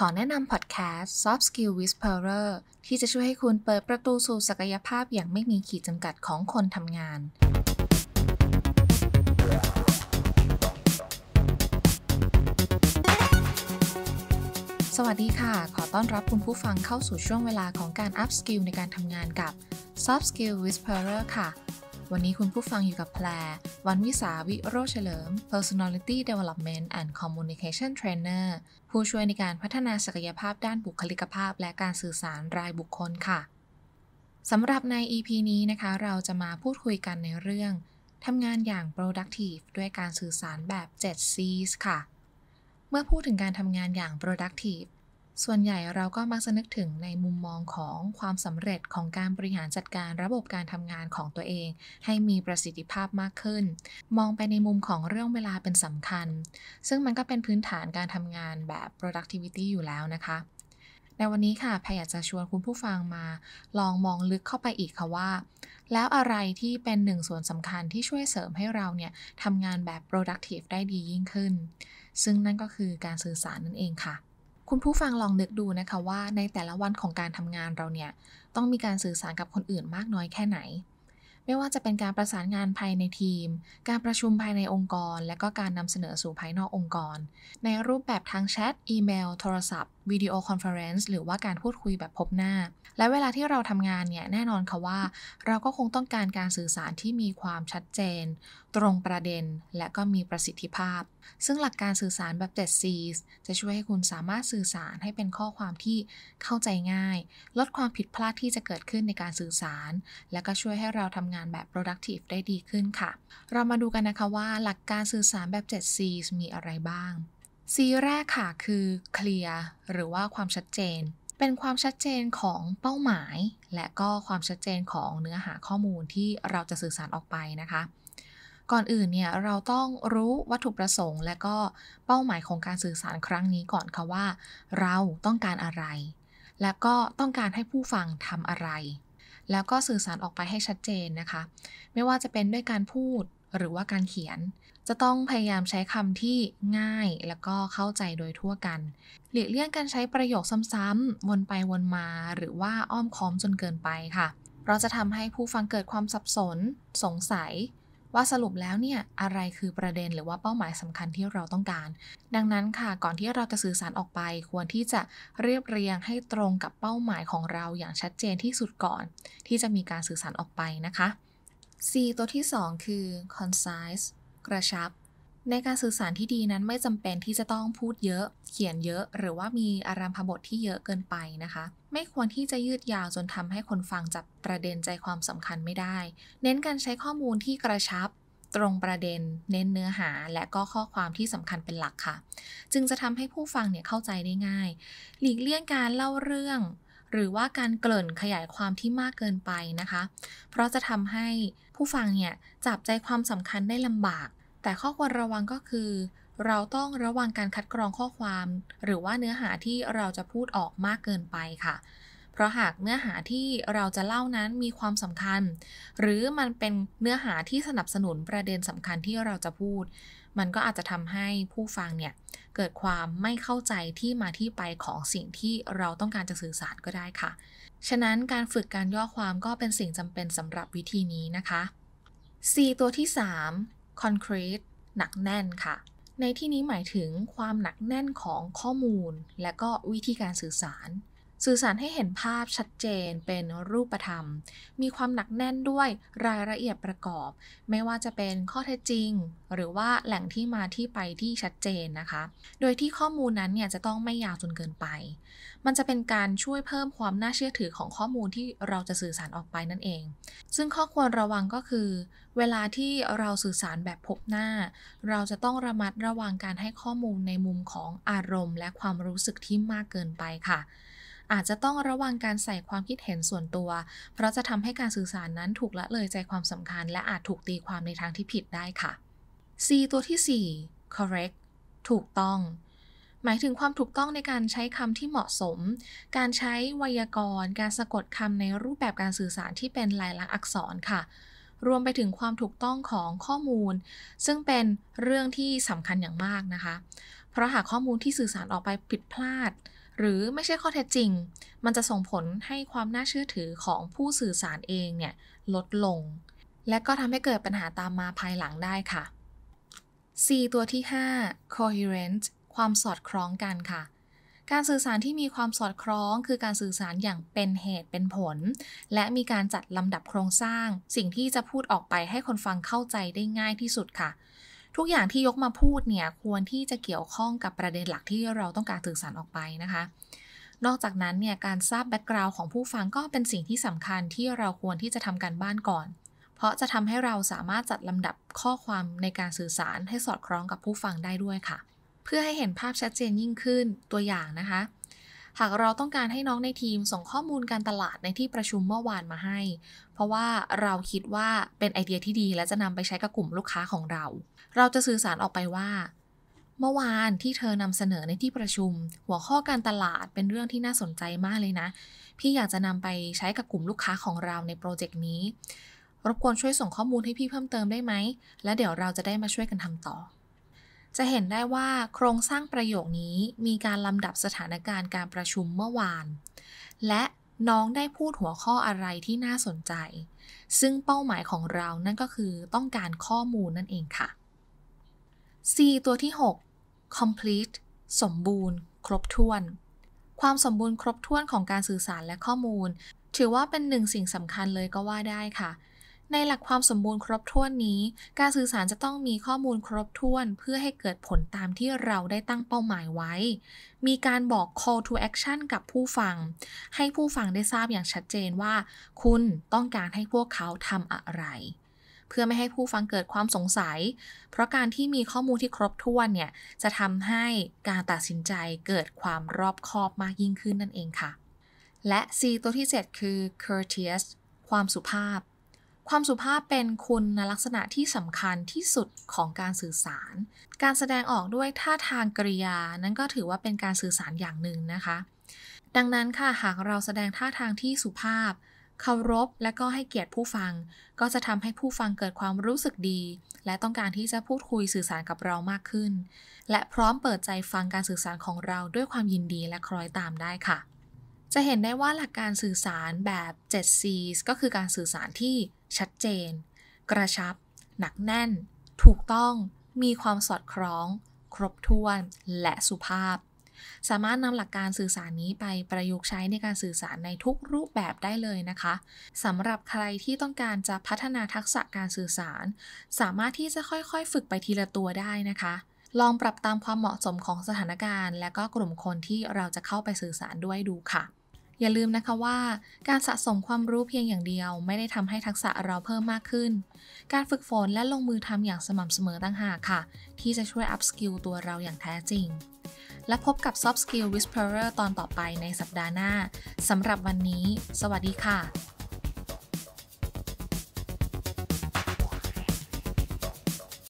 ขอแนะนำพอดแคสต์ Soft Skill Whisperer ที่จะช่วยให้คุณเปิดประตูสู่ศักยภาพอย่างไม่มีขีดจำกัดของคนทำงาน สวัสดีค่ะ ขอต้อนรับคุณผู้ฟังเข้าสู่ช่วงเวลาของการอัพสกิลในการทำงานกับ Soft Skill Whisperer ค่ะวันนี้คุณผู้ฟังอยู่กับแพรวันวิสาวิโรเฉลิม personality development and communication trainer ผู้ช่วยในการพัฒนาศักยภาพด้านบุคลิกภาพ และการสื่อสารรายบุคคลค่ะ สำหรับใน EP นี้นะคะ เราจะมาพูดคุยกันในเรื่อง ทำงานอย่าง productive ด้วยการสื่อสารแบบ 7Cs ค่ะ เมื่อพูดถึงการทำงานอย่าง productive ส่วนใหญ่เราก็มักจะนึกถึงในมุมมองของความสำเร็จของการบริหารจัดการระบบการทำงานของตัวเอง ให้มีประสิทธิภาพมากขึ้น มองไปในมุมของเรื่องเวลาเป็นสำคัญ ซึ่งมันก็เป็นพื้นฐานการทำงานแบบ productivity อยู่แล้วนะคะ ในวันนี้ค่ะแพยอยากจะชวนคุณผู้ฟังมาลองมองลึกเข้าไปอีกค่ะว่า แล้วอะไรที่เป็นหนึ่งส่วนสำคัญที่ช่วยเสริมให้เราเนี่ยทำงานแบบ productive ได้ดียิ่งขึ้น ซึ่งนั่นก็คือการสื่อสารนั่นเองค่ะคุณผู้ฟังลองนึกดูนะคะว่าในแต่ละวันของการทำงานเราเนี่ย ต้องมีการสื่อสารกับคนอื่นมากน้อยแค่ไหน ไม่ว่าจะเป็นการประสานงานภายในทีม การประชุมภายในองค์กร และก็การนำเสนอสู่ภายนอกองค์กร ในรูปแบบทางแชทอีเมลโทรศัพท์วิดีโอคอนเฟอเรนซ์หรือว่าการพูดคุยแบบพบหน้า และเวลาที่เราทำงานเนี่ยแน่นอนค่ะว่า เราก็คงต้องการการสื่อสารที่มีความชัดเจน ตรงประเด็นและก็มีประสิทธิภาพ ซึ่งหลักการสื่อสารแบบ 7C จะช่วยให้คุณสามารถสื่อสารให้เป็นข้อความที่เข้าใจง่าย ลดความผิดพลาดที่จะเกิดขึ้นในการสื่อสาร และก็ช่วยให้เราทำงานแบบ productive ได้ดีขึ้นค่ะ เรามาดูกันนะคะว่า หลักการสื่อสารแบบ 7C มีอะไรบ้างซีแรกค่ะคือเคลียร์หรือว่าความชัดเจน เป็นความชัดเจนของเป้าหมาย และก็ความชัดเจนของเนื้อหาข้อมูลที่เราจะสื่อสารออกไปนะคะ ก่อนอื่นเนี่ยเราต้องรู้วัตถุประสงค์และก็เป้าหมายของการสื่อสารครั้งนี้ก่อนค่ะว่าเราต้องการอะไร และก็ต้องการให้ผู้ฟังทำอะไร แล้วก็สื่อสารออกไปให้ชัดเจนนะคะไม่ว่าจะเป็นด้วยการพูดหรือว่าการเขียนจะต้องพยายามใช้คำที่ง่ายแล้วก็เข้าใจโดยทั่วกันหลีกเลี่ยงการใช้ประโยคซ้ำๆวนไปวนมาหรือว่าอ้อมค้อมจนเกินไปค่ะเราจะทำให้ผู้ฟังเกิดความสับสน สงสัยว่าสรุปแล้วเนี่ยอะไรคือประเด็นหรือว่าเป้าหมายสำคัญที่เราต้องการ ดังนั้นค่ะก่อนที่เราจะสื่อสารออกไป ควรที่จะเรียบเรียงให้ตรงกับเป้าหมายของเราอย่างชัดเจนที่สุดก่อน ที่จะมีการสื่อสารออกไปนะคะ C ตัวที่ 2 คือ concise กระชับ ในการสื่อสารที่ดีนั้นไม่จำเป็นที่จะต้องพูดเยอะ เขียนเยอะหรือว่ามีอารามพบทที่เยอะเกินไปนะคะ ไม่ควรที่จะยืดยาวจนทำให้คนฟังจับประเด็นใจความสำคัญไม่ได้ เน้นการใช้ข้อมูลที่กระชับ ตรงประเด็น เน้นเนื้อหาและก็ข้อความที่สำคัญเป็นหลักค่ะ จึงจะทำให้ผู้ฟังเนี่ยเข้าใจได้ง่าย หลีกเลี่ยงการเล่าเรื่องหรือว่าการเกริ่นขยายความที่มากเกินไปนะคะ เพราะจะทำให้ผู้ฟังเนี่ย จับใจความสำคัญได้ลำบาก แต่ข้อควรระวังก็คือ เราต้องระวังการคัดกรองข้อความ หรือว่าเนื้อหาที่เราจะพูดออกมากเกินไปค่ะ เพราะหากเนื้อหาที่เราจะเล่านั้นมีความสำคัญ หรือมันเป็นเนื้อหาที่สนับสนุนประเด็นสำคัญที่เราจะพูดมันก็อาจจะทำให้ผู้ฟังเนี่ย เกิดความไม่เข้าใจที่มาที่ไปของสิ่งที่เราต้องการจะสื่อสารก็ได้ค่ะ ฉะนั้นการฝึกการย่อความก็เป็นสิ่งจำเป็นสำหรับวิธีนี้นะคะ C ตัวที่3 concrete หนักแน่นค่ะ ในที่นี้หมายถึงความหนักแน่นของข้อมูลและก็วิธีการสื่อสารสื่อสารให้เห็นภาพชัดเจน เป็นรูปธรรม มีความหนักแน่นด้วยรายละเอียดประกอบ ไม่ว่าจะเป็นข้อเท็จจริง หรือว่าแหล่งที่มาที่ไปที่ชัดเจนนะคะ โดยที่ข้อมูลนั้นเนี่ยจะต้องไม่ยาวจนเกินไป มันจะเป็นการช่วยเพิ่มความน่าเชื่อถือของข้อมูลที่เราจะสื่อสารออกไปนั่นเอง ซึ่งข้อควรระวังก็คือ เวลาที่เราสื่อสารแบบพบหน้า เราจะต้องระมัดระวังการให้ข้อมูลในมุมของอารมณ์ และความรู้สึกที่มากเกินไปค่ะอาจจะต้องระวังการใส่ความคิดเห็นส่วนตัว เพราะจะทำให้การสื่อสารนั้นถูกละเลยใจความสำคัญ และอาจถูกตีความในทางที่ผิดได้ค่ะ C ตัวที่ 4 correct ถูกต้อง หมายถึงความถูกต้องในการใช้คำที่เหมาะสม การใช้ไวยากรณ์ การสะกดคำในรูปแบบการสื่อสารที่เป็นลายลักษณ์อักษรค่ะ รวมไปถึงความถูกต้องของข้อมูล ซึ่งเป็นเรื่องที่สำคัญอย่างมากนะคะ เพราะหากข้อมูลที่สื่อสารออกไปผิดพลาดหรือไม่ใช่ข้อเท็จจริง มันจะส่งผลให้ความน่าเชื่อถือของผู้สื่อสารเองเนี่ย ลดลง และก็ทำให้เกิดปัญหาตามมาภายหลังได้ค่ะ C ตัวที่ 5 coherent ความสอดคล้องกันค่ะ การสื่อสารที่มีความสอดคล้องคือการสื่อสารอย่างเป็นเหตุเป็นผล และมีการจัดลำดับโครงสร้าง สิ่งที่จะพูดออกไปให้คนฟังเข้าใจได้ง่ายที่สุดค่ะทุกอย่างที่ยกมาพูดเนี่ยควรที่จะเกี่ยวข้องกับประเด็นหลักที่เราต้องการสื่อสารออกไปนะคะ นอกจากนั้นเนี่ยการทราบแบ็กกราวน์ของผู้ฟังก็เป็นสิ่งที่สำคัญที่เราควรที่จะทำการบ้านก่อน เพราะจะทำให้เราสามารถจัดลำดับข้อความในการสื่อสารให้สอดคล้องกับผู้ฟังได้ด้วยค่ะ เพื่อให้เห็นภาพชัดเจนยิ่งขึ้นตัวอย่างนะคะหากเราต้องการให้น้องในทีมส่งข้อมูลการตลาดในที่ประชุมเมื่อวานมาให้ เพราะว่าเราคิดว่าเป็นไอเดียที่ดี และจะนำไปใช้กับกลุ่มลูกค้าของเรา เราจะสื่อสารออกไปว่า เมื่อวานที่เธอนำเสนอในที่ประชุม หัวข้อการตลาดเป็นเรื่องที่น่าสนใจมากเลยนะ พี่อยากจะนำไปใช้กับกลุ่มลูกค้าของเราในโปรเจกต์นี้รบกวนช่วยส่งข้อมูลให้พี่เพิ่มเติมได้ไหมและเดี๋ยวเราจะได้มาช่วยกันทำต่อจะเห็นได้ว่าโครงสร้างประโยคนี้มีการลำดับสถานการณ์การประชุมเมื่อวาน และน้องได้พูดหัวข้ออะไรที่น่าสนใจ ซึ่งเป้าหมายของเรานั่นก็คือต้องการข้อมูลนั่นเองค่ะ C ตัวที่ 6 complete สมบูรณ์ ครบถ้วน ความสมบูรณ์ครบถ้วนของการสื่อสารและข้อมูล ถือว่าเป็นหนึ่งสิ่งสำคัญเลยก็ว่าได้ค่ะในหลักความสมบูรณ์ครบถ้วนนี้ การสื่อสารจะต้องมีข้อมูลครบถ้วนเพื่อให้เกิดผลตามที่เราได้ตั้งเป้าหมายไว้ มีการบอก call to action กับผู้ฟัง ให้ผู้ฟังได้ทราบอย่างชัดเจนว่า คุณต้องการให้พวกเขาทำอะไร เพื่อไม่ให้ผู้ฟังเกิดความสงสัย เพราะการที่มีข้อมูลที่ครบถ้วนเนี่ยจะทำให้การตัดสินใจเกิดความรอบคอบมากยิ่งขึ้นนั่นเองค่ะ และ C ตัวที่ 7 คือ courteous ความสุภาพความสุภาพเป็นคุณลักษณะที่สำคัญที่สุดของการสื่อสาร การแสดงออกด้วยท่าทางกริยา นั้นก็ถือว่าเป็นการสื่อสารอย่างหนึ่งนะคะ ดังนั้นค่ะหากเราแสดงท่าทางที่สุภาพ เคารพและก็ให้เกียรติผู้ฟัง ก็จะทำให้ผู้ฟังเกิดความรู้สึกดี และต้องการที่จะพูดคุยสื่อสารกับเรามากขึ้น และพร้อมเปิดใจฟังการสื่อสารของเราด้วยความยินดีและคล้อยตามได้ค่ะ จะเห็นได้ว่าหลักการสื่อสารแบบ 7C ก็คือการสื่อสารที่ชัดเจน กระชับ หนักแน่น ถูกต้อง มีความสอดคล้อง ครบถ้วน และสุภาพ สามารถนำหลักการสื่อสารนี้ไปประยุกต์ใช้ในการสื่อสารในทุกรูปแบบได้เลยนะคะ สำหรับใครที่ต้องการจะพัฒนาทักษะการสื่อสาร สามารถที่จะค่อยๆฝึกไปทีละตัวได้นะคะ ลองปรับตามความเหมาะสมของสถานการณ์ และก็กลุ่มคนที่เราจะเข้าไปสื่อสารด้วยดูค่ะอย่าลืมนะคะว่าการสะสมความรู้เพียงอย่างเดียว ไม่ได้ทำให้ทักษะเราเพิ่มมากขึ้น การฝึกฝนและลงมือทำอย่างสม่ำเสมอต่างหากค่ะ ที่จะช่วยอัพสกิลตัวเราอย่างแท้จริง และพบกับ Soft Skill Whisperer ตอนต่อไปในสัปดาห์หน้าสำหรับวันนี้ สวัสดีค่ะ